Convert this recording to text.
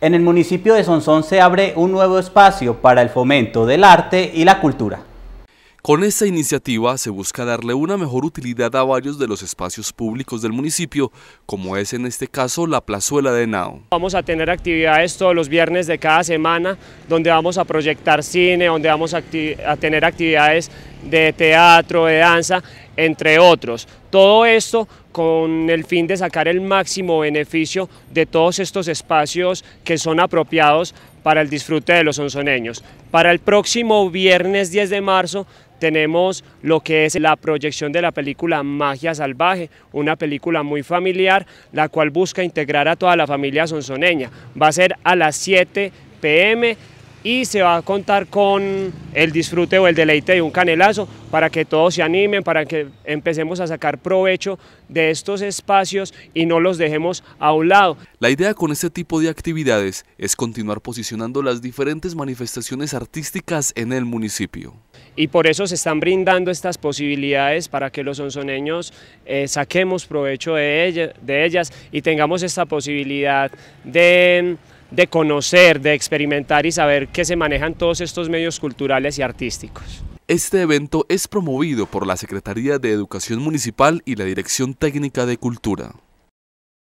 En el municipio de Sonsón se abre un nuevo espacio para el fomento del arte y la cultura. Con esta iniciativa se busca darle una mejor utilidad a varios de los espacios públicos del municipio, como es en este caso la plazuela de Nao. Vamos a tener actividades todos los viernes de cada semana, donde vamos a proyectar cine, donde vamos a, a tener actividades de teatro, de danza, entre otros. Todo esto con el fin de sacar el máximo beneficio de todos estos espacios que son apropiados para el disfrute de los sonsoneños. Para el próximo viernes 10 de marzo tenemos lo que es la proyección de la película Magia Salvaje, una película muy familiar, la cual busca integrar a toda la familia sonsoneña. Va a ser a las 7 pm y se va a contar con el disfrute o el deleite de un canelazo para que todos se animen, para que empecemos a sacar provecho de estos espacios y no los dejemos a un lado. La idea con este tipo de actividades es continuar posicionando las diferentes manifestaciones artísticas en el municipio. Y por eso se están brindando estas posibilidades para que los sonzoneños eh, saquemos provecho de, de ellas y tengamos esta posibilidad de de conocer, de experimentar y saber qué se manejan todos estos medios culturales y artísticos. Este evento es promovido por la Secretaría de Educación Municipal y la Dirección Técnica de Cultura.